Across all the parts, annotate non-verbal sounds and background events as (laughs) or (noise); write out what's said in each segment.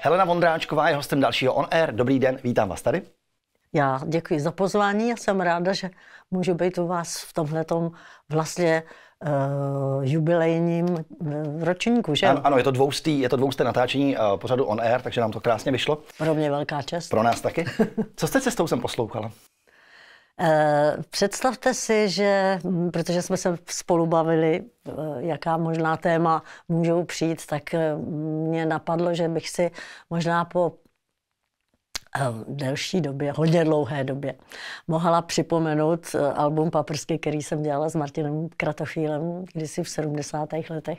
Helena Vondráčková je hostem dalšího On Air. Dobrý den, vítám vás tady. Já děkuji za pozvání a jsem ráda, že můžu být u vás v tomhle vlastně uh, jubilejním eh, ročníku, že? Ano, ano, je to dvoustý, je to dvousté natáčení uh, pořadu On Air, takže nám to krásně vyšlo. Pro mě velká čest. Pro nás taky. (laughs) Co jste cestou jsem poslouchala? Eh, představte si, že, hm, protože jsme se spolu bavili, eh, jaká možná téma můžou přijít, tak eh, mě napadlo, že bych si možná po delší době, hodně dlouhé době, mohla připomenout album Paprsky, který jsem dělala s Martinem Kratochvílem kdysi v 70. letech.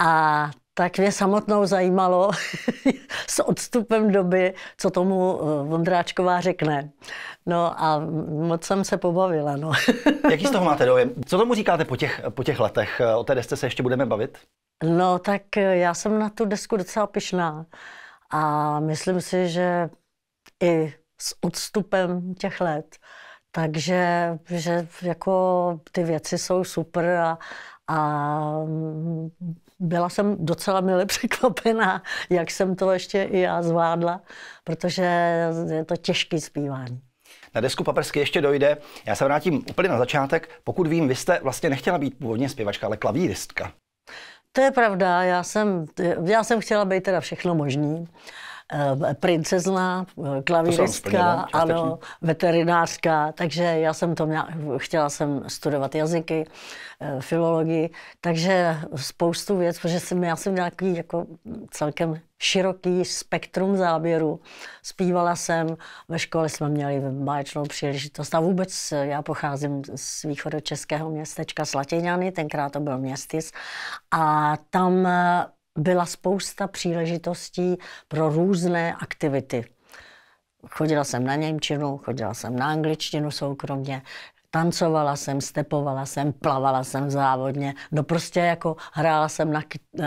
A tak mě samotnou zajímalo (laughs) s odstupem doby, co tomu eh, Vondráčková řekne. No a moc jsem se pobavila. No. (laughs) Jaký z toho máte dojem? Co tomu říkáte po těch, po těch letech? O té desce se ještě budeme bavit? No tak eh, já jsem na tu desku docela pyšná. A myslím si, že i s odstupem těch let, takže že jako ty věci jsou super a, a byla jsem docela milé (laughs) překvapená, jak jsem to ještě i já zvládla, protože je to těžký zpívání. Na desku Paprsky ještě dojde. Já se vrátím úplně na začátek. Pokud vím, vy jste vlastně nechtěla být původně zpěvačka, ale klavíristka. To je pravda, já jsem, já jsem chtěla být teda všechno možný. Ehm, princezna, eh, klavíristka, ano, veterinářka, takže já jsem to měla, chtěla jsem studovat jazyky, eh, filologii, takže spoustu věc, protože jsem, já jsem nějaký jako celkem široký spektrum záběru. Zpívala jsem, ve škole jsme měli báječnou příležitost a vůbec eh, já pocházím z východu českého městečka Slatěňany, tenkrát to byl městis a tam byla spousta příležitostí pro různé aktivity. Chodila jsem na Němčinu, chodila jsem na angličtinu soukromně, tancovala jsem, stepovala jsem, plavala jsem závodně, no prostě jako hrála jsem na,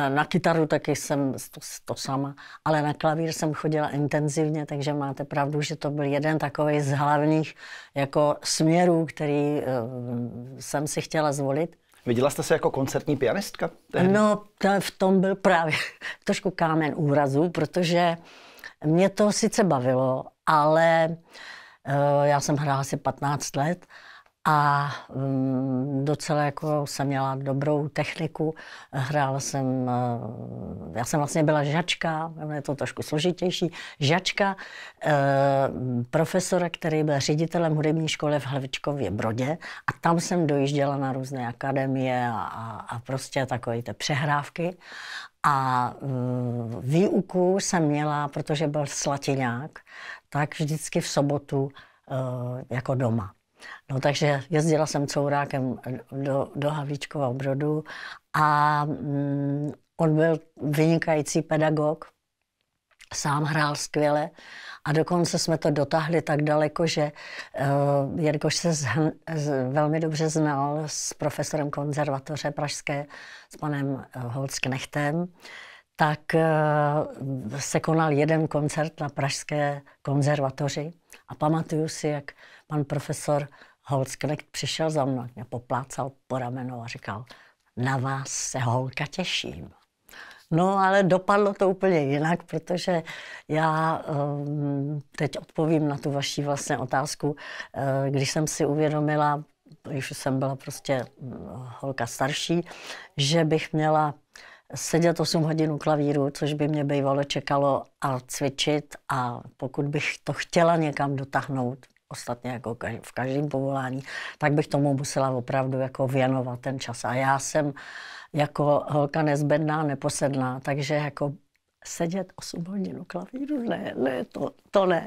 na kytaru, taky jsem to, to sama, ale na klavír jsem chodila intenzivně, takže máte pravdu, že to byl jeden takový z hlavních jako směrů, který uh, jsem si chtěla zvolit. Viděla jste se jako koncertní pianistka? Tehdy? No, to, v tom byl právě (laughs) trošku kámen úrazu, protože mě to sice bavilo, ale eh, já jsem hrála asi 15 let a mm, docela jako jsem měla dobrou techniku. Hrála jsem, eh, já jsem vlastně byla žačka, je to trošku složitější, žačka eh, profesora, který byl ředitelem hudební školy v Hlavičkově Brodě a tam jsem dojížděla na různé akademie a, a prostě takové ty přehrávky. A eh, výuku jsem měla, protože byl slatiňák, tak vždycky v sobotu jako doma. No takže jezdila jsem courákem do, do Havlíčkova obrodu a mm, on byl vynikající pedagog, sám hrál skvěle a dokonce jsme to dotáhli tak daleko, že uh, jelikož se z, hm, z, velmi dobře znal s profesorem konzervatoře pražské, s panem uh, Holcknechtem, tak eh, se konal jeden koncert na Pražské konzervatoři a pamatuju si, jak pan profesor Holzknecht přišel za mnou, mě poplácal po ramenu a říkal, na vás se holka těším. No, ale dopadlo to úplně jinak, protože já eh, teď odpovím na tu vaši vlastně otázku. Eh, když jsem si uvědomila, když jsem byla prostě holka starší, že bych měla sedět 8 hodin u klavíru, což by mě bývalo čekalo, a cvičit. A pokud bych to chtěla někam dotáhnout, ostatně jako v každém povolání, tak bych tomu musela opravdu jako věnovat ten čas. A já jsem jako holka nezbedná, neposedná, takže jako sedět 8 hodin u klavíru, ne, ne, to, to ne.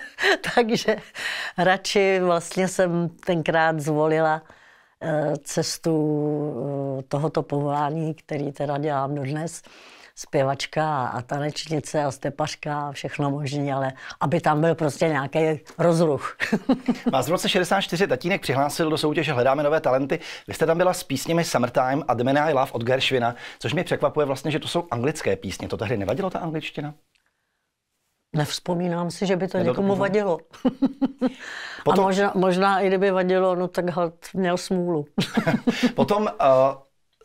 (laughs) takže radši vlastně jsem tenkrát zvolila Eh, cestu eh, tohoto povolání, který teda dělám dodnes, zpěvačka a tanečnice a stepařka a všechno možné, ale aby tam byl prostě nějaký rozruch. (laughs) Vás v roce 64 tatínek přihlásil do soutěže Hledáme nové talenty. Vy jste tam byla s písněmi Summertime a The Man I Love od Gershvina, což mě překvapuje vlastně, že to jsou anglické písně. To tehdy nevadilo ta angličtina? Nevzpomínám si, že by to někomu to vadilo. (laughs) Potom... A možná, možná i kdyby vadilo, no tak hled, měl smůlu. (laughs) Potom uh,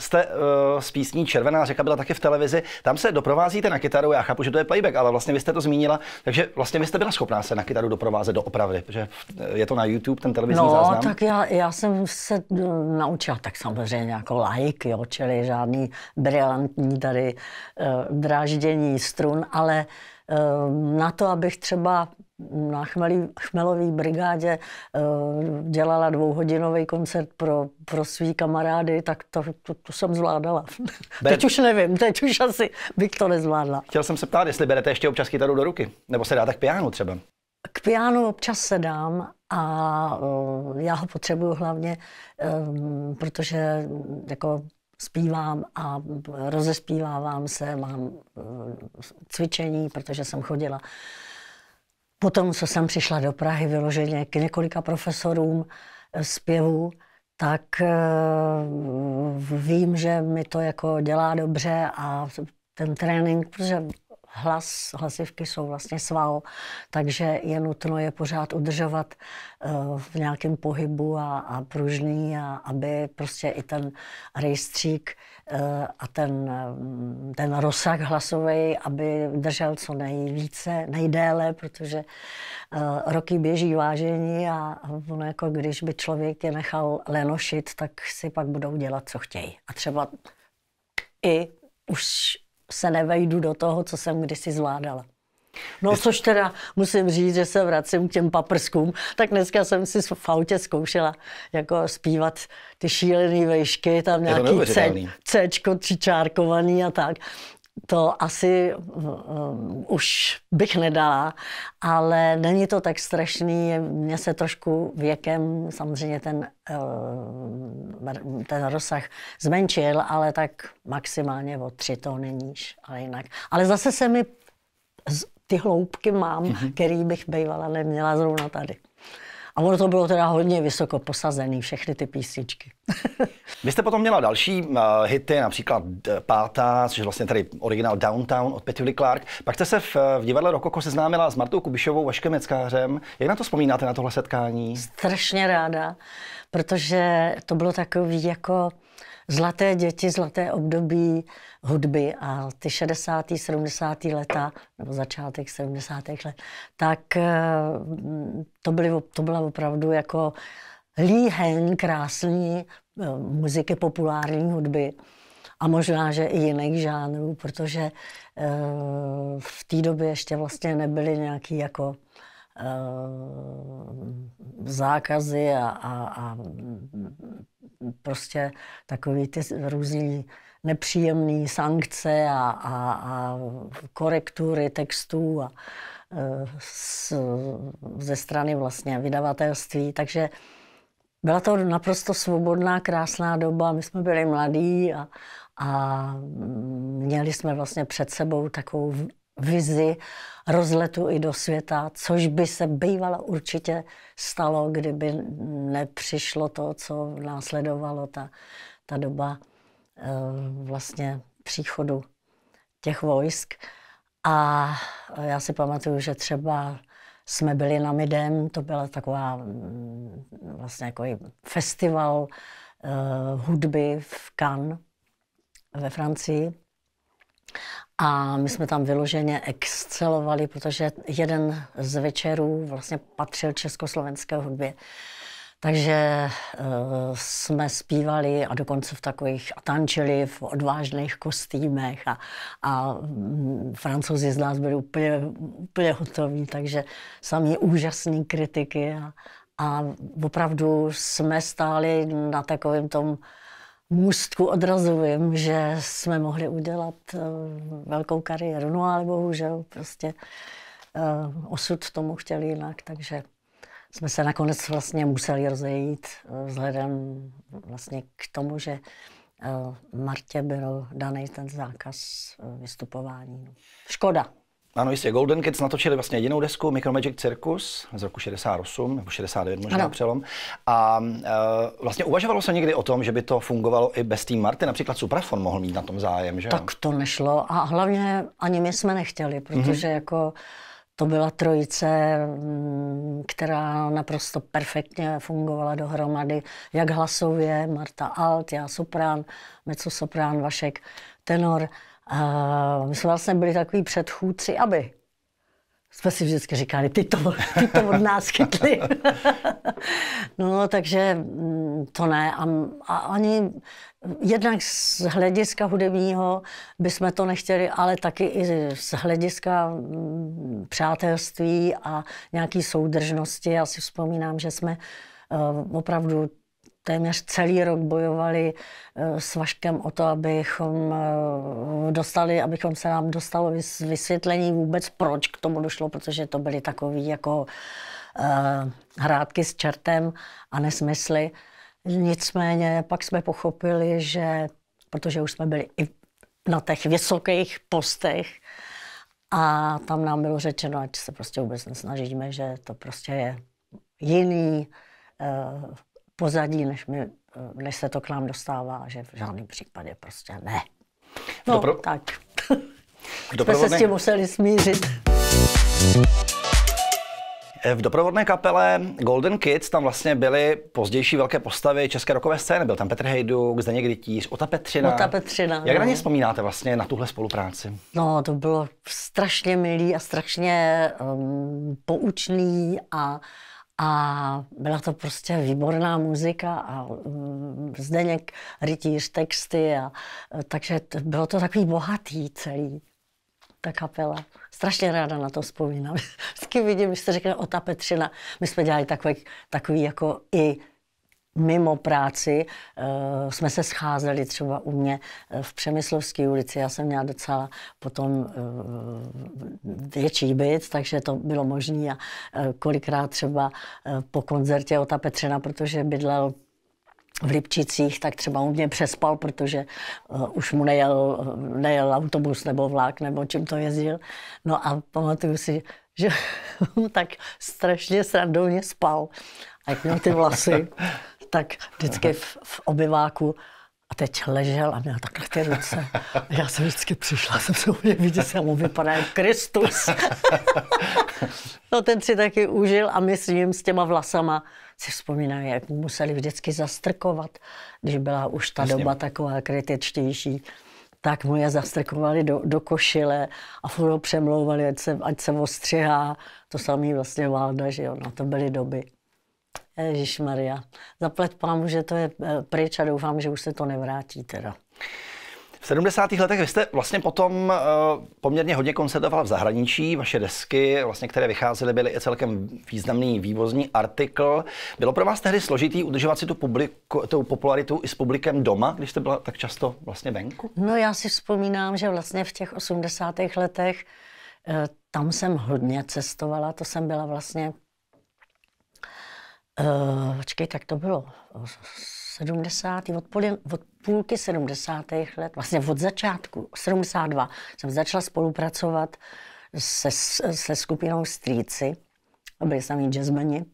jste uh, z písní Červená řeka byla taky v televizi. Tam se doprovázíte na kytaru, já chápu, že to je playback, ale vlastně vy jste to zmínila, takže vlastně vy jste byla schopná se na kytaru doprovázet do opravy, že je to na YouTube, ten televizní no, záznam. No, tak já, já jsem se eh, naučila, tak samozřejmě jako laik, jo, čili žádný brilantní tady uh, dráždění strun, ale uh, Ehm, na to, abych třeba na chmelý, chmelové brigádě ehm, dělala dvouhodinový koncert pro, pro svý kamarády, tak to, to, to jsem zvládala. (laughs) Ber... Teď už nevím, teď už asi bych to nezvládla. Chtěl jsem se ptát, jestli berete ještě občas kytaru do ruky, nebo se dá tak pianu třeba? K pianu občas se dám a ehm, já ho potřebuju hlavně, protože jako zpívám a rozespívávám se, mám eh, cvičení, protože jsem chodila. Potom, co jsem přišla do Prahy vyloženě k několika profesorům eh, zpěvu, tak eh, vím, že mi to jako dělá dobře a ten trénink, protože hlas, hlasivky jsou vlastně sval, takže je nutno je pořád udržovat eh, v nějakém pohybu a, a pružný, a aby prostě i ten rejstřík eh, a ten, mm, ten rozsah hlasový, aby držel co nejvíce, nejdéle, protože eh, roky běží vážení a ono jako když by člověk je nechal lenošit, tak si pak budou dělat, co chtějí. A třeba i už se nevejdu do toho, co jsem kdysi zvládala. No, což teda musím říct, že se vracím k těm paprskům. Tak dneska jsem si v autě zkoušela jako zpívat ty šílené vejšky, tam nějaký C, Cčko čárkovaný a tak to asi uh, už bych nedala, ale není to tak strašný. Mně se trošku věkem samozřejmě ten, uh, ten rozsah zmenšil, ale tak maximálně o tři to neníš, ale jinak. Ale zase se mi ty hloubky mám, mm-hmm. který bych bývala neměla zrovna tady. A ono to bylo teda hodně vysoko posazený, všechny ty písničky. (laughs) Vy jste potom měla další uh, hity, například eh, Pátá, což je vlastně tady originál Downtown od Petuli Clark. Pak jste se v, eh, v divadle Rokoko seznámila s Martou Kubišovou, Vaškem Meckářem. Jak na to vzpomínáte, na tohle setkání? Strašně ráda, protože to bylo takový jako zlaté děti, zlaté období hudby a ty 60. 70. leta, nebo začátek 70. let, tak eh, to, byly, to byla opravdu jako líheň krásný eh, muziky populární hudby a možná, že i jiných žánrů, protože eh, v té době ještě vlastně nebyly nějaký jako zákazy a, a, a prostě takový ty různý nepříjemné sankce a, a, a korektury textů a, e, s, ze strany vlastně vydavatelství, takže byla to naprosto svobodná, krásná doba. My jsme byli mladí a, a měli jsme vlastně před sebou takovou vizi rozletu i do světa, což by se bývalo určitě stalo, kdyby nepřišlo to, co následovalo ta, ta doba eh, vlastně příchodu těch vojsk. A já si pamatuju, že třeba jsme byli na Midem, to byla taková mm, vlastně jako festival uh, hudby v Cannes ve Francii. A my jsme tam vyloženě excelovali, protože jeden z večerů vlastně patřil československé hudbě. Takže uh, jsme zpívali a dokonce v takových a tančili v odvážných kostýmech a, a mm, francouzi z nás byli úplně, úplně hotoví, takže sami úžasní kritiky a, a opravdu jsme stáli na takovém tom můstku odrazovým, že jsme mohli udělat eh, velkou kariéru. No ale bohužel prostě eh, osud tomu chtěl jinak, takže jsme se nakonec vlastně museli rozejít eh, vzhledem vlastně k tomu, že Martě byl daný ten zákaz vystupování. Škoda. Ano, jistě. Golden Kids natočili vlastně jedinou desku Micromagic Circus z roku 68 nebo 69 možná ano. přelom. A e, vlastně uvažovalo se někdy o tom, že by to fungovalo i bez Tým Marty. Například Suprafon mohl mít na tom zájem, že? Tak to nešlo a hlavně ani my jsme nechtěli, protože mm-hmm. jako to byla trojice, mm, která naprosto perfektně fungovala dohromady, jak hlasově, Marta Alt, já soprán, mezzosoprán, Vašek tenor. A eh, my jsme vlastně byli takový předchůdci, aby. Jsme si vždycky říkali, ty to, ty to od nás chytli. (laughs) no, takže mm, to ne. A, a ani jednak z hlediska hudebního bychom to nechtěli, ale taky i z hlediska mm, přátelství a nějaký soudržnosti. Já si vzpomínám, že jsme eh, opravdu téměř celý rok bojovali eh, s Vaškem o to, abychom eh, dostali, abychom se nám dostalo vysvětlení vůbec, proč k tomu došlo, protože to byly takové jako eh, hrátky s čertem a nesmysly. Nicméně pak jsme pochopili, že protože už jsme byli i na těch vysokých postech, a tam nám bylo řečeno, ať se prostě vůbec nesnažíme, že to prostě je jiný, pozadí, než, mi, eh, než se to k nám dostává, že v žádném případě prostě ne. No, Dobro... tak. (laughs) Jsme se s tím museli smířit. Eh, v doprovodné kapele Golden Kids tam vlastně byly pozdější velké postavy české rokové scény. Byl tam Petr Hejduk, Zdeněk Rytíř, Ota Petřina. Ota Petřina. Jak no. na ně vzpomínáte vlastně na tuhle spolupráci? No, to bylo strašně milý a strašně um, poučný a a byla to prostě výborná muzika a mm, Zdeněk Rytíř, texty. A, takže bylo to takový bohatý celý ta kapela. Strašně ráda na to vzpomínám. (laughs) Vždycky vidím, když se řekne o ta Petřina. My jsme dělali takový, takový jako i mimo práci uh, jsme se scházeli třeba u mě eh, v Přemyslovské ulici. Já jsem měla docela potom uh, větší byt, takže to bylo možné. A uh, kolikrát třeba uh, po koncertě Ota Petřena, protože bydlel v Lipčicích, tak třeba u mě přespal, protože uh, už mu nejel, nejel autobus nebo vlak, nebo čím to jezdil. No a pamatuju si, že (laughs) tak strašně srandovně spal, A jak měl ty vlasy. (laughs) tak vždycky v, v obyváku a teď ležel a měl takhle ty ruce. A já jsem vždycky přišla, jsem se úplně vidět, jsem mu vypadá jak Kristus. no ten si taky užil a my s ním s těma vlasama si vzpomínám, jak mu museli vždycky zastrkovat, když byla už ta Myslím. doba taková kritičtější tak mu je zastrkovali do, do košile a furt ho přemlouvali, ať se, ať se ostřihá. To samý vlastně Válda, že jo, no to byly doby. Ježíš Maria. Zaplet pámu, že to je eh, pryč a doufám, že už se to nevrátí teda. V 70. letech vy jste vlastně potom eh, poměrně hodně koncertoval v zahraničí. Vaše desky, vlastně, které vycházely, byly i celkem významný vývozní artikl. Bylo pro vás tehdy složitý udržovat si tu, publiku, tu popularitu i s publikem doma, když jste byla tak často vlastně venku? No já si vzpomínám, že vlastně v těch 80. letech eh, tam jsem hodně cestovala, to jsem byla vlastně Uh, počkej, tak to bylo 70. Od, poli, od půlky 70. let, vlastně od začátku, 72, jsem začala spolupracovat se, se skupinou Strýci. Byli sami jazzmeni,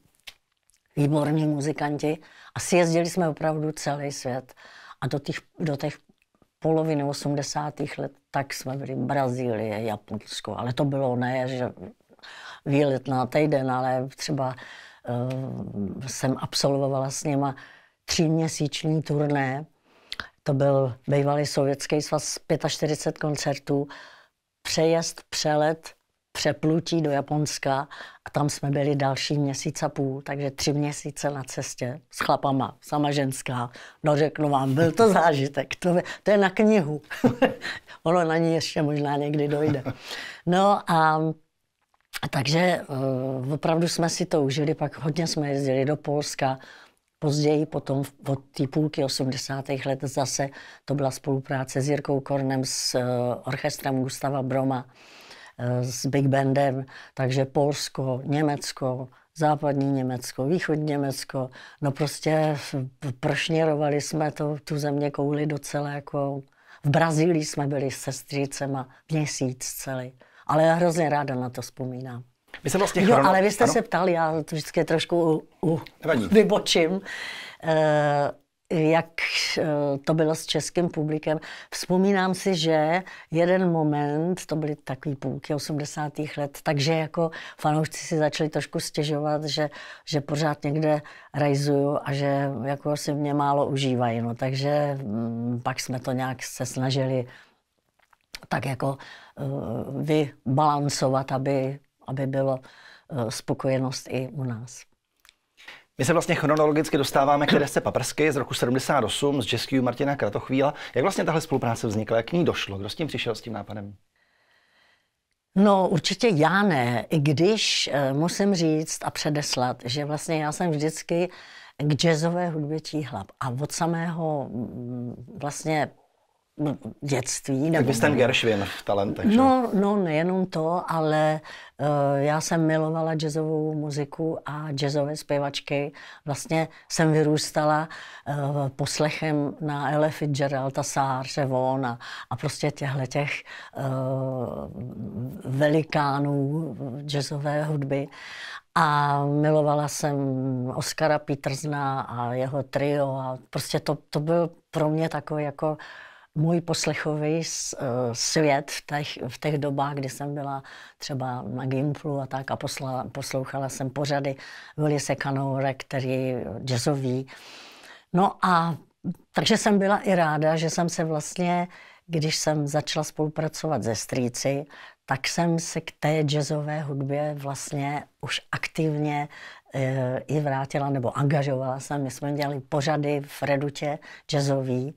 výborní muzikanti a sjezdili jsme opravdu celý svět. A do těch, do těch poloviny 80. let tak jsme byli Brazílii, Japonsko, ale to bylo ne, že výlet na týden, ale třeba Eh, jsem absolvovala s něma tříměsíční turné. To byl bývalý sovětský svaz 45 koncertů, přejezd, přelet, přeplutí do Japonska a tam jsme byli další měsíc a půl, takže tři měsíce na cestě s chlapama, sama ženská. No řeknu vám, byl to zážitek, to, to je na knihu. (laughs) ono na ní ještě možná někdy dojde. No a takže uh, opravdu jsme si to užili, pak hodně jsme jezdili do Polska, Později potom od té půlky 80. let zase to byla spolupráce s Jirkou Kornem, s eh, orchestrem Gustava Broma, eh, s Big Bandem, takže Polsko, Německo, západní Německo, východní Německo, no prostě prošněrovali jsme to, tu země kouli docela jako... V Brazílii jsme byli se střícema měsíc celý ale já hrozně ráda na to vzpomínám. Vy se vlastně chrono... Jo, ale vy jste ano? se ptal, já to vždycky trošku u, vybočím, eh, jak eh, to bylo s českým publikem. Vzpomínám si, že jeden moment, to byly takový půlky 80. let, takže jako fanoušci si začali trošku stěžovat, že, že pořád někde rajzuju a že jako si mě málo užívají. No, takže hm, pak jsme to nějak se snažili tak jako eh, vybalancovat, aby, aby bylo eh, spokojenost i u nás. My se vlastně chronologicky dostáváme k desce Paprsky z roku 78 z Českého Martina Kratochvíla. Jak vlastně tahle spolupráce vznikla? Jak k ní došlo? Kdo s tím přišel, s tím nápadem? No určitě já ne, i když eh, musím říct a předeslat, že vlastně já jsem vždycky k jazzové hudbě číhla a od samého mm, vlastně dětství. Nebo... Tak ten Gershwin v talentech, že? No, no, nejenom to, ale uh, já jsem milovala jazzovou muziku a jazzové zpěvačky. Vlastně jsem vyrůstala uh, poslechem na Ella Fitzgeralda, Sáře, Vona a prostě těchto těch uh, velikánů jazzové hudby. A milovala jsem Oskara Petersna a jeho trio a prostě to, to byl pro mě takový jako můj poslechový eh, svět v těch, v těch dobách, kdy jsem byla třeba na Gimplu a tak a posla, poslouchala jsem pořady Willy Sekanoure, který jazzový. No a takže jsem byla i ráda, že jsem se vlastně, když jsem začala spolupracovat se strýci, tak jsem se k té jazzové hudbě vlastně už aktivně eh, i vrátila nebo angažovala jsem. My jsme dělali pořady v Redutě jazzový.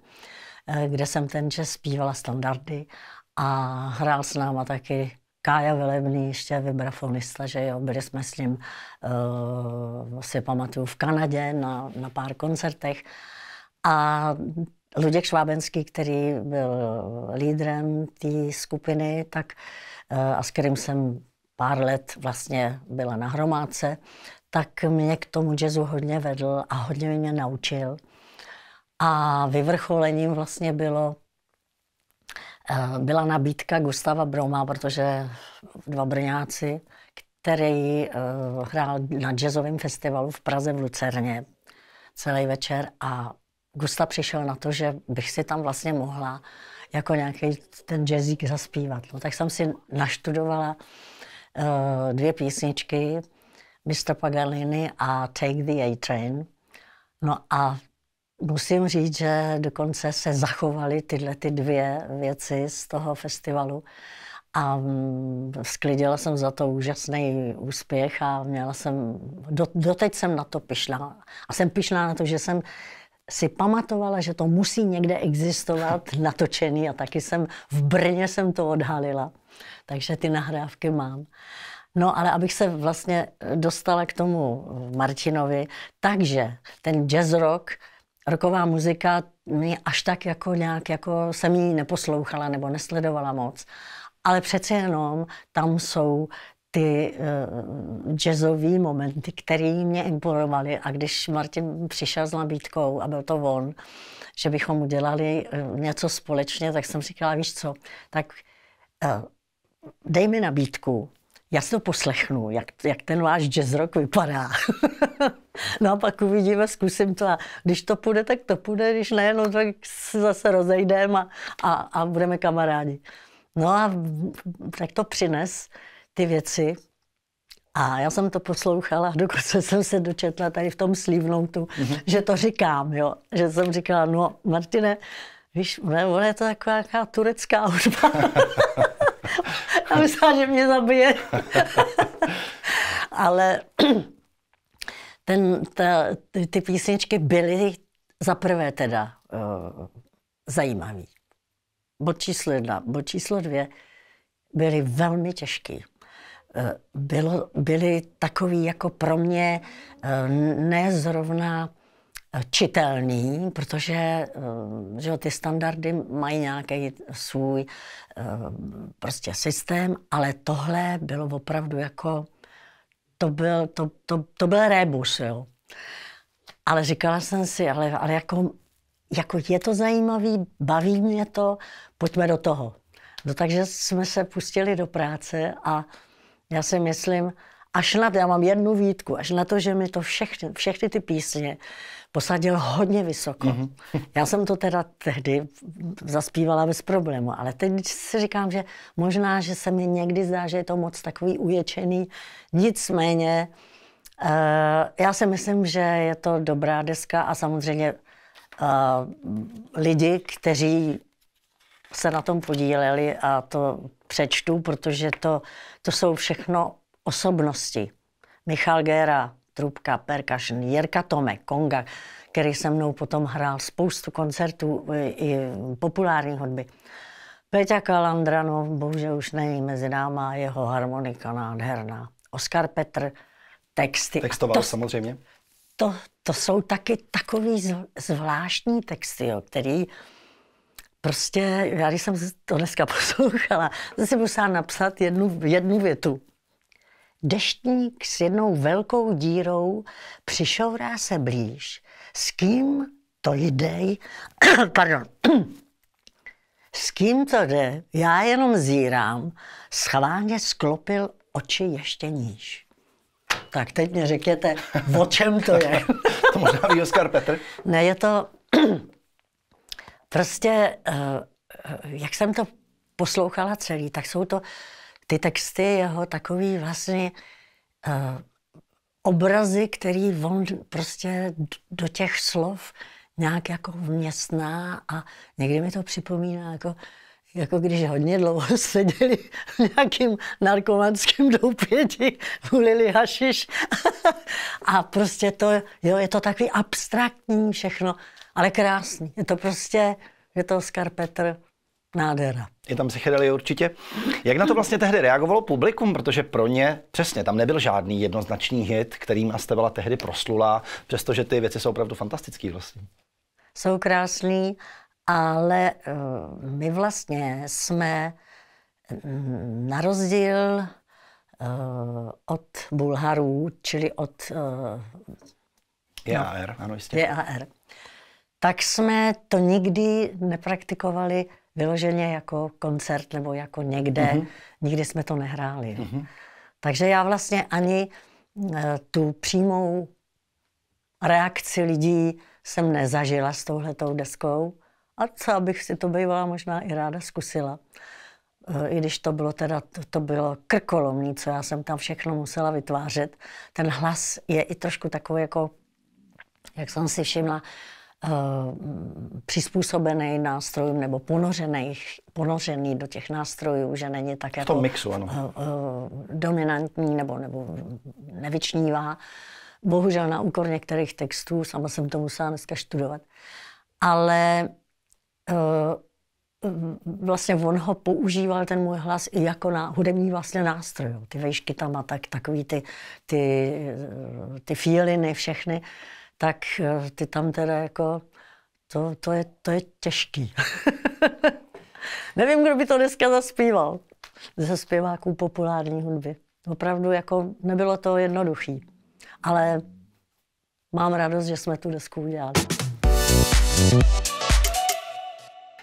Eh, kde jsem ten čas zpívala standardy a hrál s náma taky Kája Velebný, ještě vibrafonista, že jo, byli jsme s ním, uh, si pamatuju, v Kanadě na, na pár koncertech. A Luděk Švábenský, který byl lídrem té skupiny, tak, uh, a s kterým jsem pár let vlastně byla na hromádce, tak mě k tomu jazzu hodně vedl a hodně mě naučil. A vyvrcholením vlastně bylo, eh, byla nabídka Gustava Broma, protože dva brňáci, který eh, hrál na jazzovém festivalu v Praze v Lucerně celý večer a Gusta přišel na to, že bych si tam vlastně mohla jako nějaký ten jazzík zaspívat. No, tak jsem si naštudovala eh, dvě písničky, Mr. Pagalini a Take the A-Train. No a Musím říct, že dokonce se zachovaly tyhle ty dvě věci z toho festivalu. A sklidila mm, jsem za to úžasný úspěch a měla jsem, do, doteď jsem na to pišná. A jsem pišná na to, že jsem si pamatovala, že to musí někde existovat (laughs) natočený a taky jsem v Brně jsem to odhalila. Takže ty nahrávky mám. No ale abych se vlastně dostala k tomu Martinovi, takže ten jazz rock roková muzika mě až tak jako nějak, jako jsem ji neposlouchala nebo nesledovala moc. Ale přece jenom tam jsou ty uh, eh, jazzové momenty, které mě imponovaly. A když Martin přišel s nabídkou, a byl to on, že bychom udělali uh, něco společně, tak jsem říkala, víš co, tak uh, dej mi nabídku já si to poslechnu, jak, jak ten váš jazz rock vypadá. (laughs) no a pak uvidíme, zkusím to a když to půjde, tak to půjde, když ne, no tak se zase rozejdeme a, a, a budeme kamarádi. No a tak to přines ty věci. A já jsem to poslouchala, dokonce jsem se dočetla tady v tom slívnoutu, mm-hmm. že to říkám, jo. Že jsem říkala, no Martine, víš, ona je to taková turecká hudba. (laughs) Já myslím, že mě zabije. (laughs) Ale ten, ta, ty písničky byly za prvé teda uh, zajímavý. Bod číslo jedna, bod číslo dvě byly velmi těžký. Eh, bylo, byly takový jako pro mě eh, nezrovna Eh, čitelný, protože eh, že ty standardy mají nějaký svůj eh, prostě systém, ale tohle bylo opravdu jako, to byl, to, to, to byl rebus, jo. Ale říkala jsem si, ale, ale jako, jako je to zajímavý, baví mě to, pojďme do toho. No takže jsme se pustili do práce a já si myslím, Až na to, já mám jednu výtku, až na to, že mi to všechny, všechny ty písně posadil hodně vysoko. Mm-hmm. (laughs) Já jsem to teda tehdy zaspívala bez problému, ale teď si říkám, že možná, že se mi někdy zdá, že je to moc takový uječený. Nicméně, uh, já si myslím, že je to dobrá deska a samozřejmě uh, lidi, kteří se na tom podíleli a to přečtu, protože to, to jsou všechno osobnosti. Michal Gera, Trubka, Perkašen, Jirka Tomek, Konga, který se mnou potom hrál spoustu koncertů eh, i populární hudby. Peťa Kalandranov, bohužel už není mezi náma, jeho harmonika nádherná. Oskar Petr, texty. Textoval to, samozřejmě. To, to jsou taky takový zvláštní texty, jo, který prostě, já když jsem to dneska (laughs) poslouchala, jsem musela napsat jednu, jednu větu. Deštník s jednou velkou dírou přišourá se blíž. S kým to jde? (clears throat) Pardon. (clears throat) S kým to jde? Já jenom zírám. Schválně sklopil oči ještě níž. Tak teď mě řekněte, o čem to je. (laughs) to možná ví Oskar Petr? Ne, je to (clears throat) prostě, eh, eh, jak jsem to poslouchala celý, tak jsou to ty texty jeho takový vlastně uh, obrazy, který on prostě do těch slov nějak jako vměstná a někdy mi to připomíná jako jako když hodně dlouho (laughs) seděli v nějakým narkomanském doupěti, hulili hašiš (laughs) a prostě to, jo, je to takový abstraktní všechno, ale krásný. Je to prostě, je to Oscar Petr. Nádhera. Je tam psychedelie určitě. Jak na to vlastně tehdy reagovalo publikum? Protože pro ně přesně tam nebyl žádný jednoznačný hit, kterým jste byla tehdy proslula, přestože ty věci jsou opravdu fantastické vlastně. Jsou krásný, ale eh, my vlastně jsme mm, na rozdíl eh, od Bulharů, čili od eh, JAR, no, ano jistě. JAR. Tak jsme to nikdy nepraktikovali vyloženě jako koncert nebo jako někde. Mm-hmm. Nikdy jsme to nehráli. Mm-hmm. Takže já vlastně ani eh, tu přímou reakci lidí jsem nezažila s touhletou deskou. A co, abych si to bývala možná i ráda zkusila. Eh, I když to bylo teda, to, to bylo krkolomný, co já jsem tam všechno musela vytvářet. Ten hlas je i trošku takový jako, jak jsem si všimla, Eh, přizpůsobený nástrojům nebo ponořený, ponořený do těch nástrojů, že není tak jako mixu, ano. Eh, eh, dominantní nebo, nebo nevyčnívá. Bohužel na úkor některých textů, sama jsem to musela dneska studovat, ale vlastně on ho používal, ten můj hlas, i jako na hudební vlastně nástroj. Ty vejšky tam a tak, takový ty, ty, ty fíliny všechny tak eh, ty tam teda jako, to, to, je, to je těžký. (laughs) Nevím, kdo by to dneska zaspíval ze zpěváků populární hudby. Opravdu jako nebylo to jednoduchý, ale mám radost, že jsme tu desku udělali.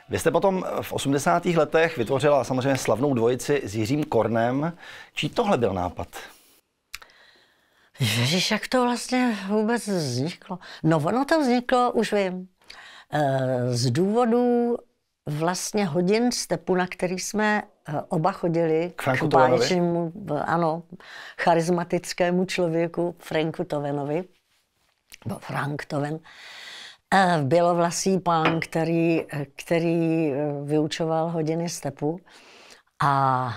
Vy jste potom v 80. letech vytvořila samozřejmě slavnou dvojici s Jiřím Kornem. Čí tohle byl nápad? Ježiš, jak to vlastně vůbec vzniklo? No ono to vzniklo, už vím, eh, z důvodu vlastně hodin stepu, na který jsme eh, oba chodili k, k báječnému, ano, charismatickému člověku Franku Tovenovi, nebo Frank Toven, eh, bylo vlastní pán, který, který vyučoval hodiny stepu a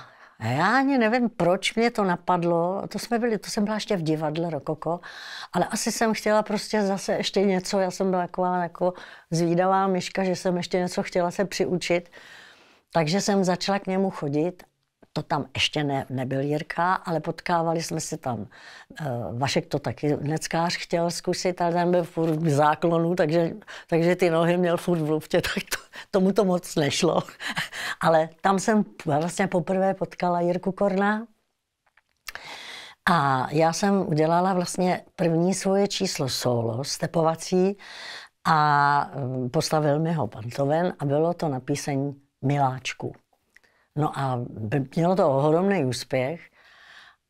a já ani nevím, proč mě to napadlo. To jsme byli, to jsem byla ještě v divadle Rokoko, ale asi jsem chtěla prostě zase ještě něco. Já jsem byla jako, jako zvídavá myška, že jsem ještě něco chtěla se přiučit. Takže jsem začala k němu chodit to tam ještě ne, nebyl Jirka, ale potkávali jsme se tam. Eh, Vašek to taky neckář chtěl zkusit, ale ten byl furt v záklonu, takže, takže ty nohy měl furt v luftě, (laughs) tak to, tomu to moc nešlo. (laughs) ale tam jsem vlastně poprvé potkala Jirku Korna, a já jsem udělala vlastně první svoje číslo solo, stepovací, a mm, postavil mi ho Pantoven a bylo to na píseň Miláčku. No a mělo to ohromný úspěch.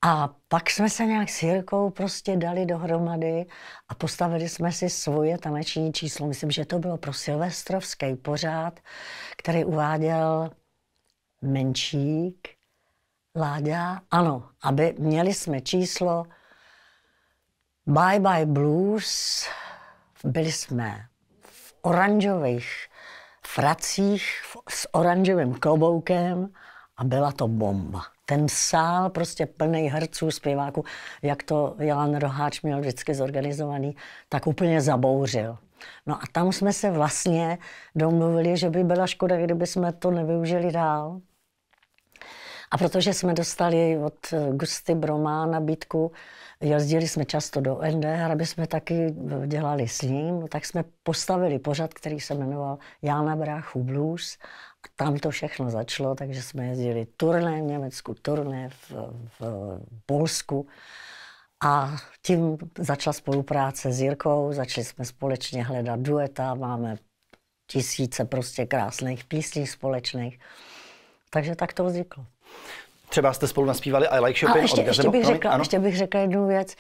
A pak jsme se nějak s Jirkou prostě dali dohromady a postavili jsme si svoje taneční číslo. Myslím, že to bylo pro Silvestrovský pořád, který uváděl Menšík, Láďa. Ano, aby měli jsme číslo Bye Bye Blues. Byli jsme v oranžových fracích s oranžovým kloboukem a byla to bomba. Ten sál prostě plný herců, zpěváků, jak to Jelan Roháč měl vždycky zorganizovaný, tak úplně zabouřil. No a tam jsme se vlastně domluvili, že by byla škoda, kdyby jsme to nevyužili dál. A protože jsme dostali od Gusty Bromá nabídku, jezdili jsme často do NDR, aby jsme taky dělali s ním, tak jsme postavili pořad, který se jmenoval na Bráchu Blues. A tam to všechno začalo, takže jsme jezdili turné v Německu, turné v, v Polsku. A tím začala spolupráce s Jirkou, začali jsme společně hledat dueta, máme tisíce prostě krásných písní společných. Takže tak to vzniklo. Třeba jste spolu naspívali I like Shopping. A ještě, ještě, bych řekla, ano? ještě bych řekla jednu věc.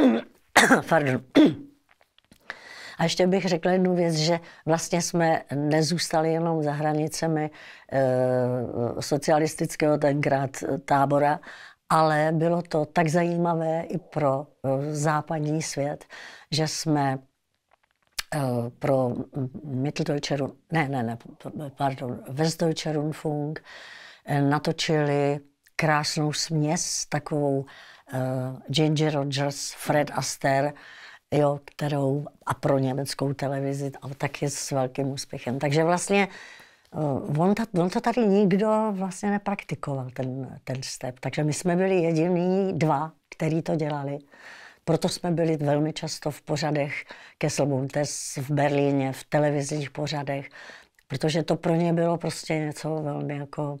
(coughs) Pardon. A ještě bych řekla jednu věc, že vlastně jsme nezůstali jenom za hranicemi e, socialistického tenkrát eh, tábora, ale bylo to tak zajímavé i pro e, západní svět, že jsme e, pro Mitteldeutscher, ne, ne, ne, pardon, Westdeutscher Rundfunk, Eh, natočili krásnou směs, takovou uh, Ginger Rogers, Fred Astaire, jo, kterou a pro německou televizi a taky s velkým úspěchem. Takže vlastně uh, on, ta, on to tady nikdo vlastně nepraktikoval, ten, ten step. Takže my jsme byli jediný dva, který to dělali. Proto jsme byli velmi často v pořadech Kesselbuntes v Berlíně, v televizních pořadech, protože to pro ně bylo prostě něco velmi jako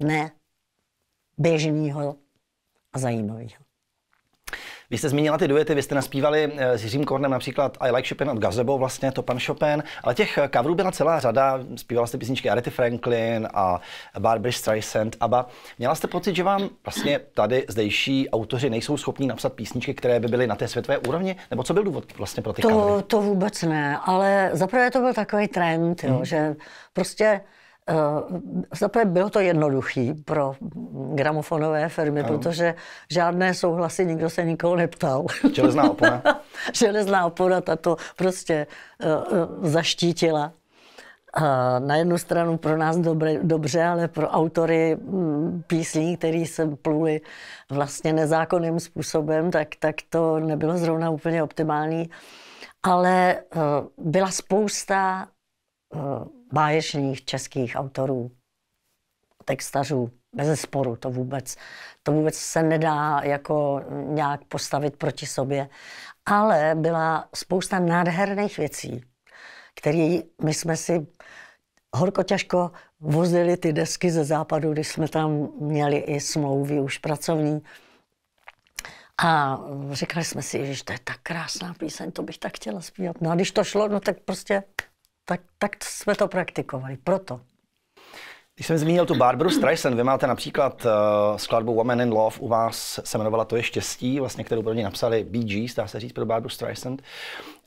ne běžného a zajímavého. Vy jste zmínila ty duety, vy jste naspívali eh, s Jiřím Kornem například I Like Chopin od Gazebo, vlastně to pan Chopin, ale těch coverů byla celá řada, zpívala jste písničky Aretha Franklin a Barbara Streisand, ABBA. Měla jste pocit, že vám vlastně tady zdejší autoři nejsou schopní napsat písničky, které by byly na té světové úrovni? Nebo co byl důvod vlastně pro ty to, covery? To vůbec ne, ale zaprvé to byl takový trend, jo, hmm. že prostě Eh, zaprvé bylo to jednoduché pro gramofonové firmy, ano. protože žádné souhlasy nikdo se nikoho neptal. (laughs) Železná opora. (laughs) Železná opora ta to prostě eh, eh, zaštítila. na jednu stranu pro nás dobré, dobře, ale pro autory mm, písní, které se pluli vlastně nezákonným způsobem, tak, tak to nebylo zrovna úplně optimální. Ale byla spousta báječných českých autorů, textařů, bez sporu, to vůbec, to vůbec se nedá jako nějak postavit proti sobě. Ale byla spousta nádherných věcí, které my jsme si horko těžko vozili ty desky ze západu, když jsme tam měli i smlouvy už pracovní. A říkali jsme si, že to je tak krásná píseň, to bych tak chtěla zpívat. No a když to šlo, no tak prostě tak, tak jsme to praktikovali, proto. Když jsem zmínil tu Barbaru Streisand, vy máte například uh, skladbu Woman in Love, u vás se jmenovala To je štěstí, vlastně, kterou pro ně napsali B.G. Gees, dá se říct pro Barbaru Streisand.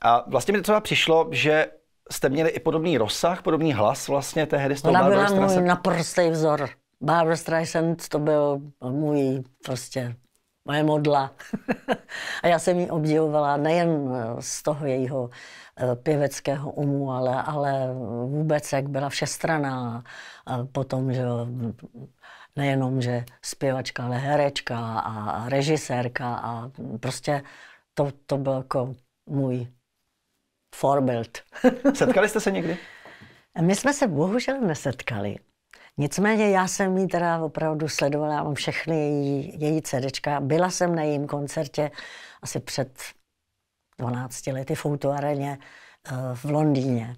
A vlastně mi třeba přišlo, že jste měli i podobný rozsah, podobný hlas vlastně hry s tou Ona byla můj naprostý vzor. Barbara Streisand to byl můj prostě moje modla. (laughs) a já jsem ji obdivovala nejen eh, z toho jejího Eh, pěveckého umu, ale, ale vůbec, jak byla všestraná, potom, že nejenom, že zpěvačka, ale herečka a režisérka a prostě to, to byl jako můj forbild. (laughs) Setkali jste se někdy? My jsme se bohužel nesetkali. Nicméně já jsem ji teda opravdu sledovala, mám všechny její, její CDčka. Byla jsem na jejím koncertě asi před 12 lety v Outuareně eh, v Londýně.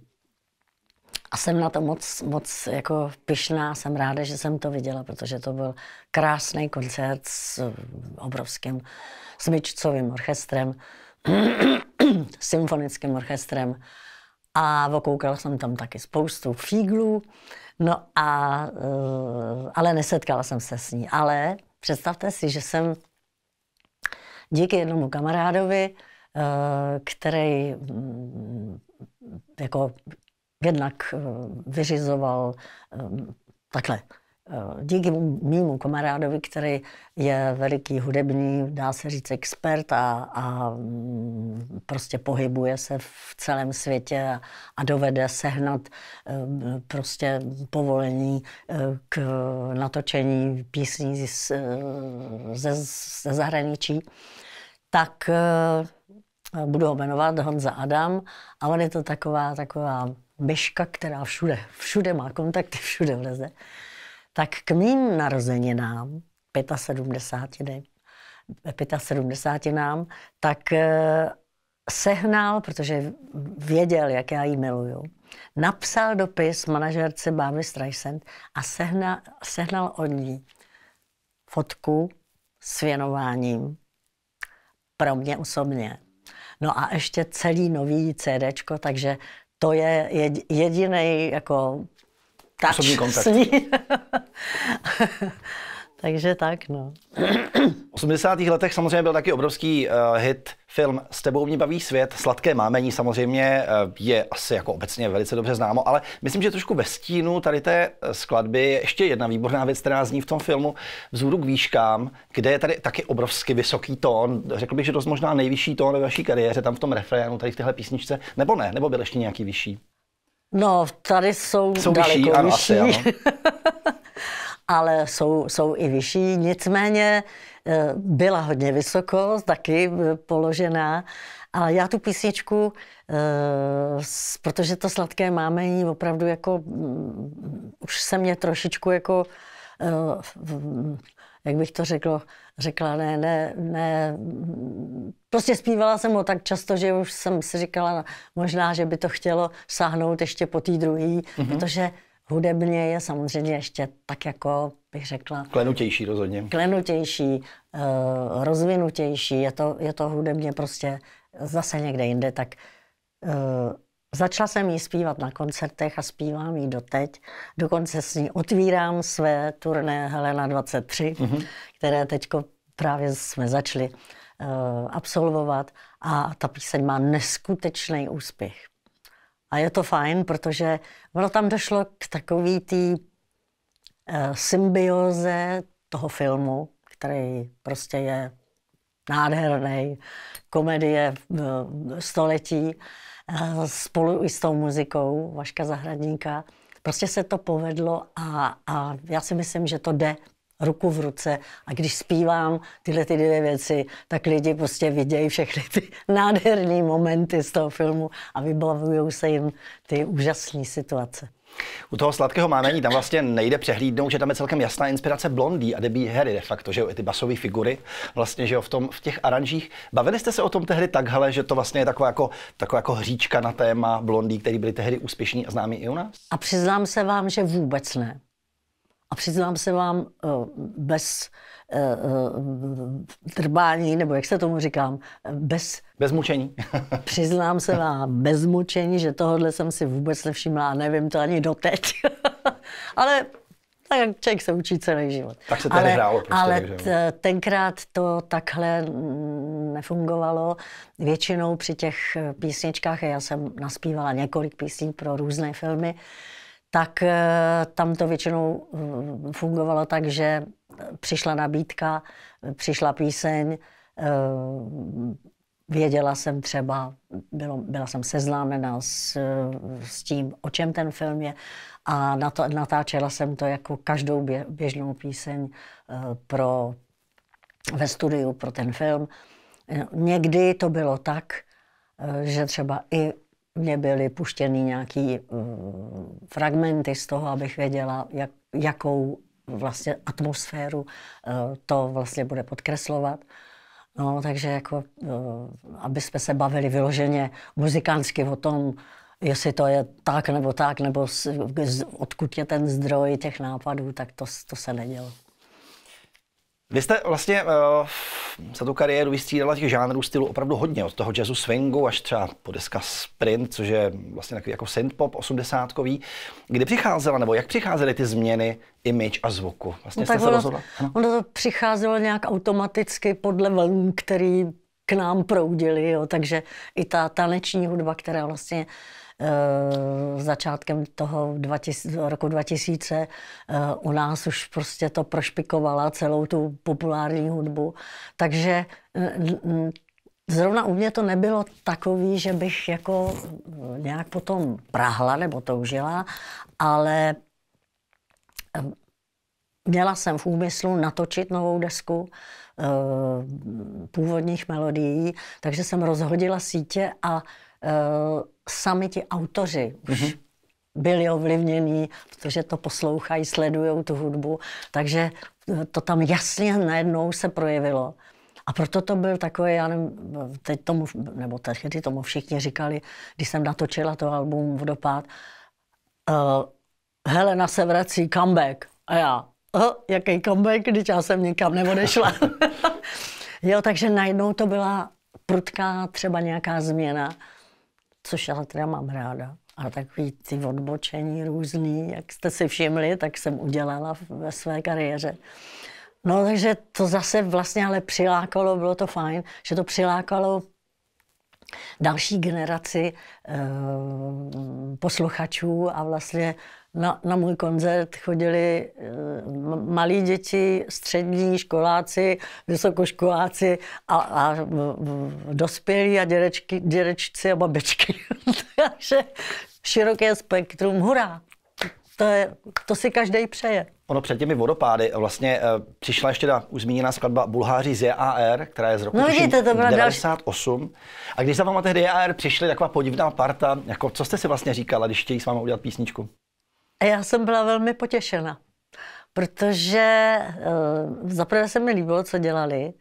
A jsem na to moc, moc jako pyšná, jsem ráda, že jsem to viděla, protože to byl krásný koncert s eh, obrovským smyčcovým orchestrem, (clears throat) symfonickým orchestrem a okoukala jsem tam taky spoustu fíglů, no a, eh, ale nesetkala jsem se s ní. Ale představte si, že jsem díky jednomu kamarádovi Eh, který mm, jako jednak eh, vyřizoval eh, takhle. Díky mému kamarádovi, který je veliký hudební, dá se říct, expert a, a mm, prostě pohybuje se v celém světě a, a dovede sehnat prostě povolení k natočení písní z, ze, ze zahraničí, tak budu ho jmenovat Honza Adam a on je to taková, taková myška, která všude, všude má kontakty, (laughs) všude vleze. Tak k mým narozeninám, 75. 75. nám, tak eh, sehnal, protože věděl, jak já ji miluju, napsal dopis manažerce Bávy Streisand a sehnal, sehnal od ní fotku s věnováním pro mě osobně. No a ještě celý nový CD, takže to je jediný jako touch. Osobní kontakt. (laughs) Takže tak, no. V 80. letech samozřejmě byl taky obrovský uh, hit film S tebou mě baví svět, Sladké mámení samozřejmě uh, je asi jako obecně velice dobře známo, ale myslím, že trošku ve stínu tady té eh, skladby je ještě jedna výborná věc, která zní v tom filmu Vzhůru k výškám, kde je tady taky obrovsky vysoký tón, řekl bych, že dost možná nejvyšší tón ve vaší kariéře, tam v tom refrénu, tady v téhle písničce, nebo ne, nebo byl ještě nějaký vyšší? No, tady jsou, jsou daleko vyšší, ano, vyšší. Asi, ano ale jsou, jsou i vyšší. Nicméně eh, byla hodně vysoko, taky eh, položená. A já tu písničku, eh, protože to sladké mámení opravdu jako, mm, už se mě trošičku jako, jak bych to řeklo, řekla, ne, ne, ne. Prostě zpívala jsem ho tak často, že už jsem si říkala, možná, že by to chtělo sáhnout ještě po té druhé, mm-hmm. protože Hudebně je samozřejmě ještě tak jako, bych řekla... Klenutější rozhodně. Klenutější, eh, rozvinutější, je to, je to hudebně prostě zase někde jinde, tak eh, Začala jsem ji zpívat na koncertech a zpívám ji doteď. Dokonce s ní otvírám své turné Helena 23, mm-hmm. které teď právě jsme začali uh, absolvovat. A ta píseň má neskutečný úspěch. A je to fajn, protože ono tam došlo k takový té eh, symbioze toho filmu, který prostě je nádherný, komedie století, eh, spolu i s tou muzikou Vaška Zahradníka. Prostě se to povedlo a, a já si myslím, že to jde ruku v ruce. A když zpívám tyhle ty dvě věci, tak lidi prostě vidějí všechny ty (laughs) nádherné momenty z toho filmu a vybavují se jim ty úžasné situace. U toho sladkého mámení tam vlastně nejde přehlídnout, že tam je celkem jasná inspirace blondý a Debbie Harry de facto, že jo, i ty basové figury, vlastně, že jo, v, tom, v těch aranžích. Bavili jste se o tom tehdy takhle, že to vlastně je taková jako, taková jako hříčka na téma blondý, který byli tehdy úspěšní a známí i u nás? A přiznám se vám, že vůbec ne. A přiznám se vám, eh, bez eh, eh, trbání, nebo jak se tomu říkám, bez... Bez mučení. (laughs) přiznám se vám, bez mučení, že tohle jsem si vůbec nevšimla a nevím to ani doteď. (laughs) Ale tak člověk se učí celý život. Tak se to ale, nehrálo prostě. Ale t- tenkrát to takhle mm, nefungovalo. Většinou při těch písničkách, já jsem naspívala několik písní pro různé filmy, uh, tak eh, tam to většinou eh, fungovalo tak, že přišla nabídka, přišla píseň, eh, věděla jsem třeba, bylo, byla jsem seznámena s, s tím, o čem ten film je a nato, natáčela jsem to jako každou běžnou píseň pro, ve studiu pro ten film. Někdy to bylo tak, že třeba i mě byly puštěny nějaký mm, fragmenty z toho, abych věděla, jak, jakou vlastně atmosféru eh, to vlastně bude podkreslovat. No, takže jako, eh, aby jsme se bavili vyloženě muzikánsky o tom, jestli to je tak nebo tak, nebo odkud je ten zdroj těch nápadů, tak to, to se nedělo. Vy jste vlastně uh, za tu kariéru vystřídala těch žánrů stylu opravdu hodně, od toho jazzu swingu až třeba po deska sprint, což je vlastně takový jako synthpop osmdesátkový. Kdy přicházela, nebo jak přicházely ty změny image a zvuku? Vlastně no, jste se ono, rozhodla? Ono to přicházelo nějak automaticky podle vln, který k nám proudili, jo, takže i ta taneční hudba, která vlastně uh, Eh, začátkem toho 2000, roku 2000 eh, u nás už prostě to prošpikovala celou tu populární hudbu. Takže eh, Zrovna u mě to nebylo takový, že bych jako nějak potom prahla nebo toužila, ale měla jsem v úmyslu natočit novou desku původních melodií, takže jsem rozhodila sítě a sami ti autoři už mm-hmm. byli ovlivnění, protože to poslouchají, sledují tu hudbu, takže eh, to tam jasně najednou se projevilo. A proto to byl takový, já nevím, teď tomu, nebo tehdy tomu všichni říkali, když jsem natočila to album dopad, uh, eh, Helena se vrací, comeback. A já, oh, jaký comeback, když já jsem nikam neodešla. (laughs) (laughs) jo, takže najednou to byla prudká třeba nějaká změna což já teda mám ráda. A takový ty odbočení různý, jak jste si všimli, tak jsem udělala ve své kariéře. No takže to zase vlastně ale přilákalo, bylo to fajn, že to přilákalo další generaci e, posluchačů a vlastně na, na můj koncert chodili eh, malí děti, střední školáci, vysokoškoláci a, a dospělí a dědečky, dědečci a babičky. (laughs) Takže široké spektrum, hurá! To, je, to si každý přeje. Ono před těmi vodopády vlastně uh, přišla ještě ta už zmíněná skladba Bulháři z JAR, která je z roku no, vidíte, to 98. A když za váma tehdy JAR přišli, taková podivná parta, jako co jste si vlastně říkala, když chtějí s váma udělat písničku? A já jsem byla velmi potěšena, protože uh, zaprvé se mi líbilo, co dělali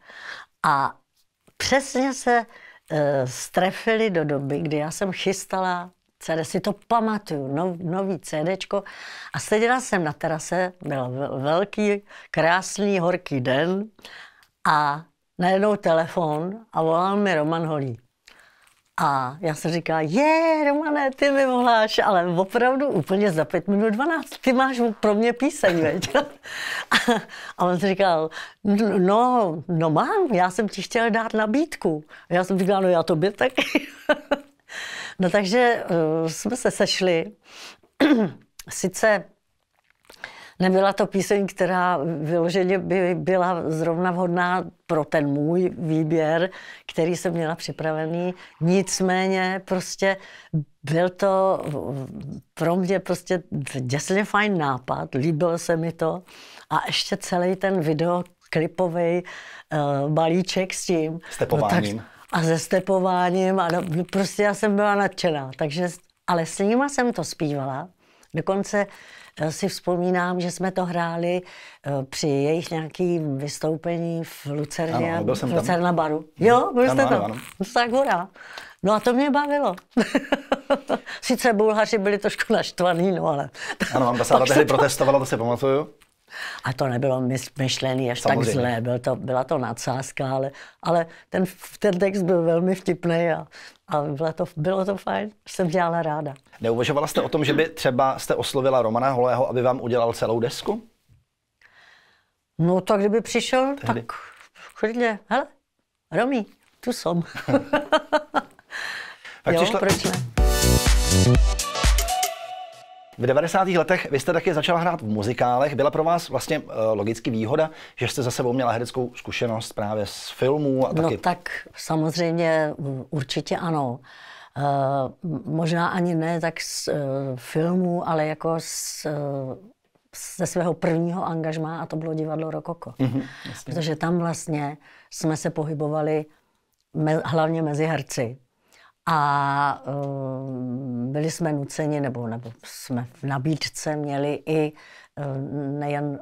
a přesně se uh, strefili do doby, kdy já jsem chystala CD, si to pamatuju, no, nový CDčko. A seděla jsem na terase, byl velký, krásný, horký den a najednou telefon a volal mi Roman Holík. A já jsem říkala, je, Romane, ty mi voláš, ale opravdu úplně za pět minut 12, ty máš pro mě píseň, veď? (laughs) A, on se říkal, no, no mám, já jsem ti chtěl dát nabídku. A já jsem říkala, no já tobě taky. (laughs) no takže uh, jsme se sešli, (clears throat) sice Nebyla to píseň, která vyloženě by byla zrovna vhodná pro ten můj výběr, který jsem měla připravený. Nicméně prostě byl to pro mě prostě děsně fajn nápad, líbilo se mi to. A ještě celý ten videoklipový uh, eh, balíček s tím. Stepováním. No, tak, a se stepováním. A no, prostě já jsem byla nadšená. Takže, ale s nima jsem to zpívala. Dokonce Eh, si vzpomínám, že jsme to hráli eh, při jejich nějakým vystoupení v Lucerně, ano, byl jsem v Lucerna tam. baru. Jo, byl jste tam. Ano. No, tak hurá. No a to mě bavilo. (laughs) Sice Bulhaři byli trošku naštvaní, no ale... Ano, (laughs) ambasáda tehdy protestovala, to si pamatuju. A to nebylo myšlený až Samozřejmě. tak zlé, byl to, byla to nadsázka, ale, ale ten, ten text byl velmi vtipný a a bylo to, bylo to fajn, jsem dělala ráda. Neuvažovala jste o tom, že by třeba jste oslovila Romana Holého, aby vám udělal celou desku? No tak kdyby přišel, Tehdy. tak chodně, hele, Romí, tu jsem. (laughs) jo, přišla... proč ne? V 90. letech vy jste taky začala hrát v muzikálech. Byla pro vás vlastně eh, logicky výhoda, že jste za sebou měla hereckou zkušenost právě z filmů a no taky... No tak samozřejmě určitě ano. Uh, možná ani ne tak z uh, eh, filmu, ale jako z, uh, ze svého prvního angažmá a to bylo divadlo Rokoko. Mm-hmm, Protože tam vlastně jsme se pohybovali me, hlavně mezi herci. A eh, byli jsme nuceni, nebo, nebo jsme v nabídce měli i eh, nejen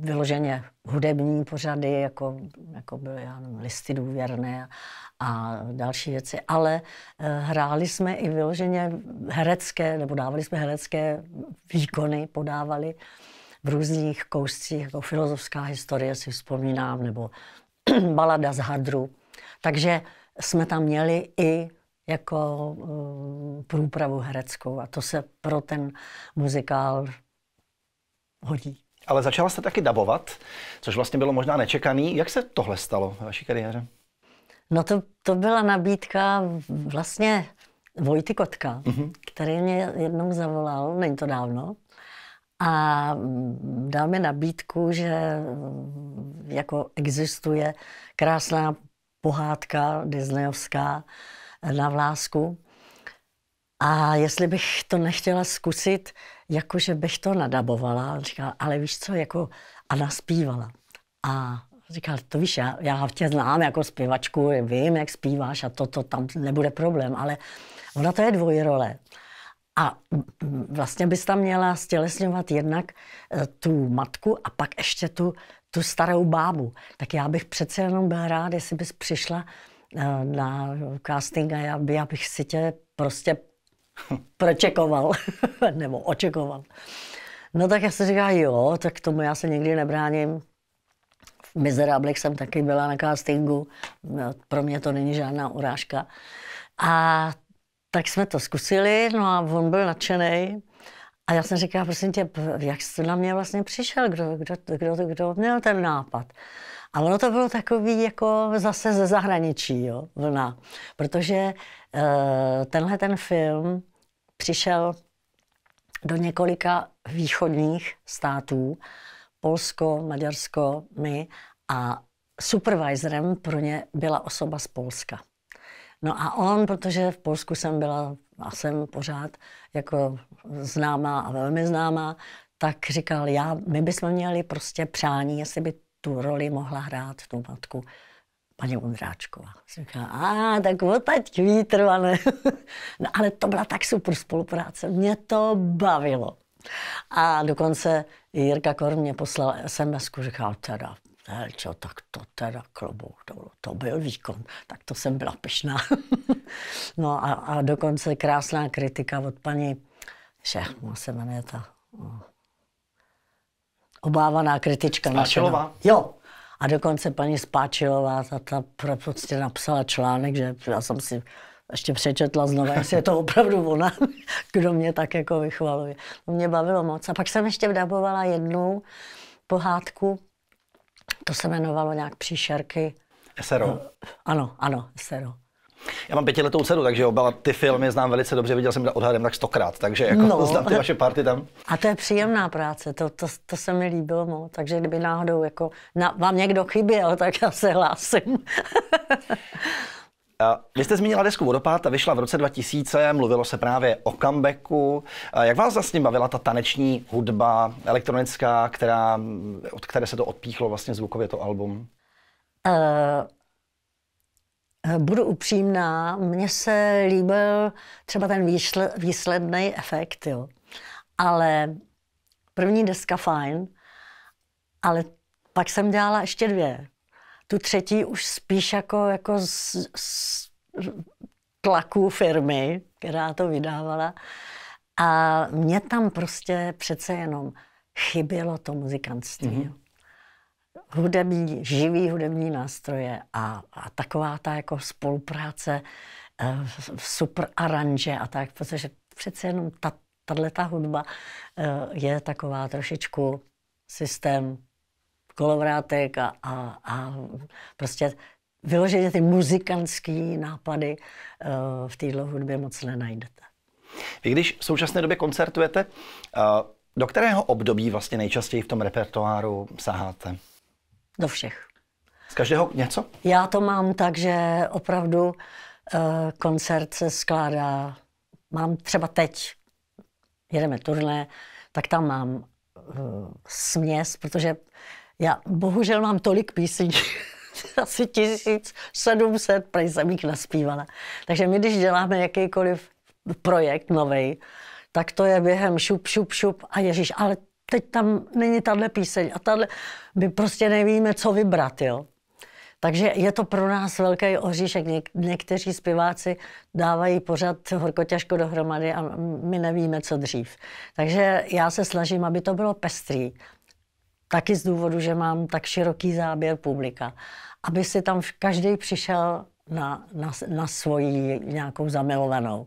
vyloženě hudební pořady, jako, jako byly já nevím, listy důvěrné a další věci, ale eh, hráli jsme i vyloženě herecké, nebo dávali jsme herecké výkony, podávali v různých kouscích, jako filozofská historie si vzpomínám, nebo (clears throat) balada z hadru. Takže jsme tam měli i jako eh, průpravu hereckou a to se pro ten muzikál hodí. Ale začala jste taky dabovat, což vlastně bylo možná nečekaný. Jak se tohle stalo ve vaší kariéře? No to, to byla nabídka vlastně Vojty Kotka, mm-hmm. který mě jednou zavolal, není to dávno, a dal mi nabídku, že jako existuje krásná pohádka disneyovská, na vlásku. A jestli bych to nechtěla zkusit, jakože bych to nadabovala, říkala, ale víš co, jako a naspívala. A říkal, to víš, já, já tě znám jako zpěvačku, vím, jak zpíváš a to, to tam nebude problém, ale ona to je dvojrole. A vlastně bys tam měla stělesňovat jednak eh, tu matku a pak ještě tu, tu starou bábu. Tak já bych přece jenom byla ráda, jestli bys přišla na casting a já, já bych si tě prostě pročekoval, (laughs) nebo očekoval. No tak já se říká jo, tak tomu já se nikdy nebráním. V Mizerablech jsem taky byla na castingu, no, pro mě to není žádná urážka. A tak jsme to zkusili, no a on byl nadšený. A já jsem říkala, prosím tě, jak jsi na mě vlastně přišel, kdo, kdo, kdo, kdo měl ten nápad? A ono to bylo takový jako zase ze zahraničí jo, vlna, protože e, tenhle ten film přišel do několika východních států, Polsko, Maďarsko, my, a supervisorem pro ně byla osoba z Polska. No a on, protože v Polsku jsem byla a jsem pořád jako známá a velmi známá, tak říkal, já, my bychom měli prostě přání, jestli by tu roli mohla hrát, tu matku, paní Ondráčková. Jsem říkala, a tak odtaď k vítru, ale... (laughs) no, ale to byla tak super spolupráce, mě to bavilo. A dokonce Jirka Kor mě poslal sms říkal, teda, čo, tak to teda klobou, dolů, to byl výkon, tak to jsem byla pyšná. (laughs) no a, a dokonce krásná kritika od paní, všech, se jmenuje ta, no, obávaná kritička. Spáčilová? Jo. A dokonce paní Spáčilová, ta, ta prostě napsala článek, že já jsem si ještě přečetla znovu, jestli je to opravdu ona, (laughs) kdo mě tak jako vychvaluje. To mě bavilo moc. A pak jsem ještě vdabovala jednu pohádku, to se jmenovalo nějak Příšerky. Esero. ano, ano, Esero. Já mám pětiletou dceru, takže oba ty filmy znám velice dobře, viděl jsem odhadem tak stokrát, takže jako no. znám ty vaše party tam. A to je příjemná práce, to, to, to se mi líbilo moc, takže kdyby náhodou jako na, vám někdo chyběl, tak já se hlásím. (laughs) Vy jste zmínila desku Vodopád, ta vyšla v roce 2000, mluvilo se právě o comebacku. Jak vás vlastně bavila ta taneční hudba, elektronická, která, od které se to odpíchlo vlastně zvukově to album? Uh... Eh, budu upřímná, mně se líbil třeba ten výsledný efekt, jo. Ale první deska fajn, ale pak jsem dělala ještě dvě. Tu třetí už spíš jako, jako z, z tlaku firmy, která to vydávala. A mě tam prostě přece jenom chybělo to muzikantství. Mm-hmm hudební, živý hudební nástroje a, a taková ta jako spolupráce, eh, super aranže a tak, protože přece jenom ta, ta hudba eh, je taková trošičku systém kolovrátek a, a, a prostě vyloženě ty muzikantský nápady eh, v této hudbě moc nenajdete. Vy když v současné době koncertujete, do kterého období vlastně nejčastěji v tom repertoáru saháte? Do všech. Z každého něco? Já to mám tak, že opravdu eh, koncert se skládá. Mám třeba teď, jedeme turné, tak tam mám eh, směs, protože já bohužel mám tolik písní, (laughs) asi 1700, prý jsem jich naspívala. Takže my, když děláme jakýkoliv projekt nový, tak to je během šup, šup, šup a ježíš, ale teď tam není tahle píseň a tahle, my prostě nevíme, co vybrat, jo. Takže je to pro nás velký oříšek. Něk- někteří zpěváci dávají pořád horko těžko dohromady a my nevíme, co dřív. Takže já se snažím, aby to bylo pestrý. Taky z důvodu, že mám tak široký záběr publika. Aby si tam každý přišel na, na, na svoji nějakou zamilovanou.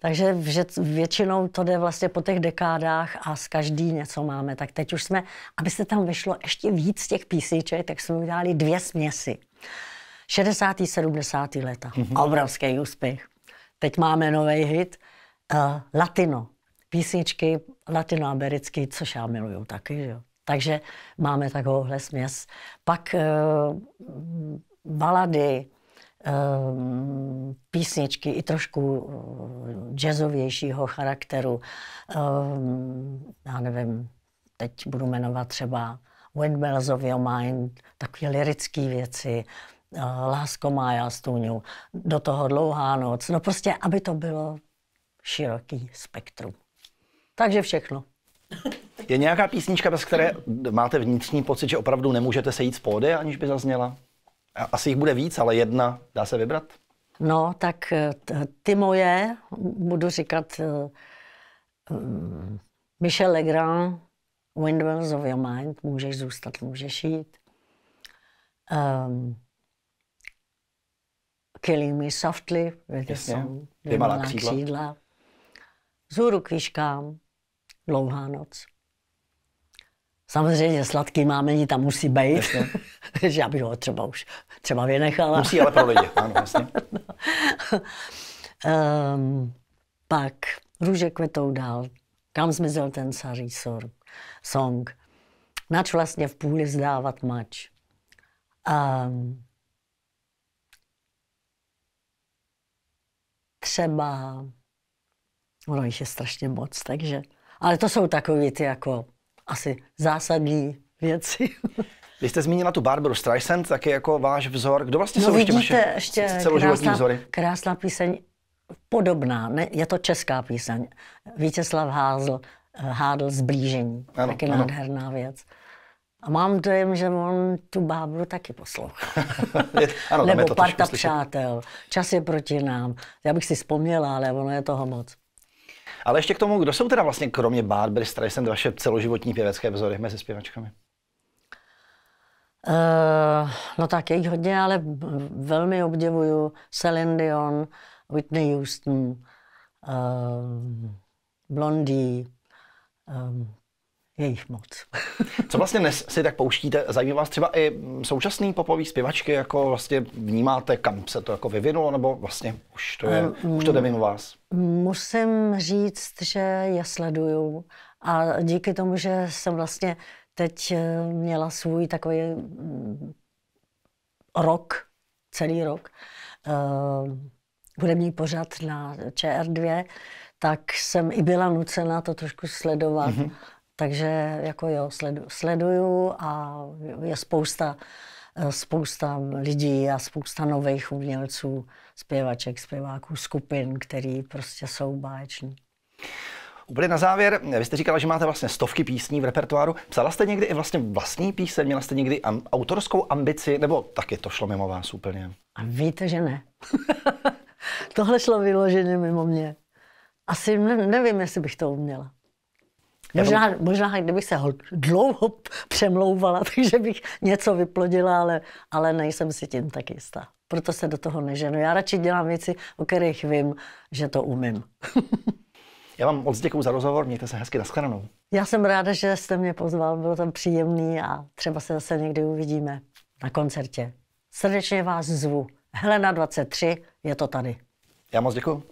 Takže že většinou to jde vlastně po těch dekádách a z každý něco máme. Tak teď už jsme, aby se tam vyšlo ještě víc těch písniček, tak jsme udělali dvě směsi. 60. 70. leta. Mm-hmm. Obrovský úspěch. Teď máme nový hit uh, Latino. Písničky latinoamerické, což já miluju taky. Že? Takže máme takovouhle směs. Pak uh, balady, Ehm, písničky i trošku eh, jazzovějšího charakteru. Ehm, já nevím, teď budu jmenovat třeba Windmills of Your Mind, takové lirické věci, eh, Lásko má já stůňu, do toho dlouhá noc, no prostě, aby to bylo široký spektrum. Takže všechno. Je nějaká písnička, bez které máte vnitřní pocit, že opravdu nemůžete sejít z pódy, aniž by zazněla? Asi jich bude víc, ale jedna dá se vybrat? No, tak eh, ty moje, budu říkat uh, Michel Legrand, Windmills of Your Mind, můžeš zůstat, můžeš jít. Um, ehm, Killing Me Softly, kde dvě malá křídla. křídla. Zůru k výškám, dlouhá noc. Samozřejmě sladký máme, tam musí být. (laughs) (laughs) já bych ho třeba už třeba vynechala. Musí ale pro lidi, ano, vlastně. (laughs) no. um, pak Růže kvetou dál, Kam zmizel ten sarý song, Nač vlastně v půli vzdávat mač. Um, třeba, ono jich je strašně moc, takže, ale to jsou takové ty jako asi zásadní věci. (laughs) Vy jste zmínila tu Barbaru Streisand, tak je jako váš vzor. Kdo vlastně no, jsou vidíte, ještě vaše ještě celoživotní krásná, vzory? Krásná píseň, podobná, ne, je to česká píseň. Víteslav Házl, eh, Hádl Zblížení, ano, taky ano. nádherná věc. A mám dojem, že on tu bábru taky poslouchá. (laughs) ano, Nebo to parta přátel, čas je proti nám. Já bych si vzpomněla, ale ono je toho moc. Ale ještě k tomu, kdo jsou teda vlastně kromě Barbary Streisand vaše celoživotní pěvecké vzory mezi zpěvačkami? Uh, no tak je jich hodně, ale velmi obdivuju Celine Dion, Whitney Houston, uh, Blondie, um, je jich moc. (laughs) Co vlastně dnes si tak pouštíte? Zajímá vás třeba i mm, současný popový zpěvačky, jako vlastně vnímáte, kam se to jako vyvinulo, nebo vlastně už to, je, um, už to jde mimo vás? Musím říct, že je sleduju a díky tomu, že jsem vlastně uh, teď eh, měla svůj takový mm, rok, celý rok, eh, hudební pořad na ČR2, tak jsem i byla nucena to trošku sledovat. Mm-hmm. Takže jako jo, sledu, sleduju a je spousta, eh, spousta lidí a spousta nových umělců, zpěvaček, zpěváků, skupin, který prostě jsou báječní. Úplně na závěr, vy jste říkala, že máte vlastně stovky písní v repertoáru. Psala jste někdy i vlastně vlastní píseň? Měla jste někdy am- autorskou ambici? Nebo taky to šlo mimo vás úplně? A víte, že ne. (laughs) Tohle šlo vyloženě mimo mě. Asi ne- nevím, jestli bych to uměla. Možná, možná, kdybych se dlouho přemlouvala, (laughs) takže bych něco vyplodila, ale, ale nejsem si tím tak jistá. Proto se do toho neženu. Já radši dělám věci, o kterých vím, že to umím. (laughs) Já vám moc děkuji za rozhovor, mějte se hezky, nashledanou. Já jsem ráda, že jste mě pozval, bylo tam příjemný a třeba se zase někdy uvidíme na koncertě. Srdečně vás zvu. Helena 23, je to tady. Já moc děkuji.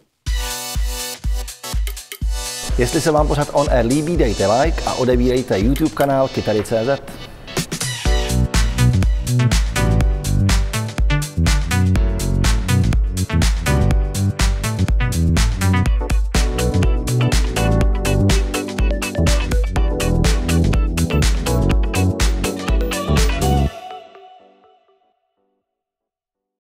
Jestli se vám pořád On Air líbí, dejte like a odebírejte YouTube kanál Kytary.cz. thank you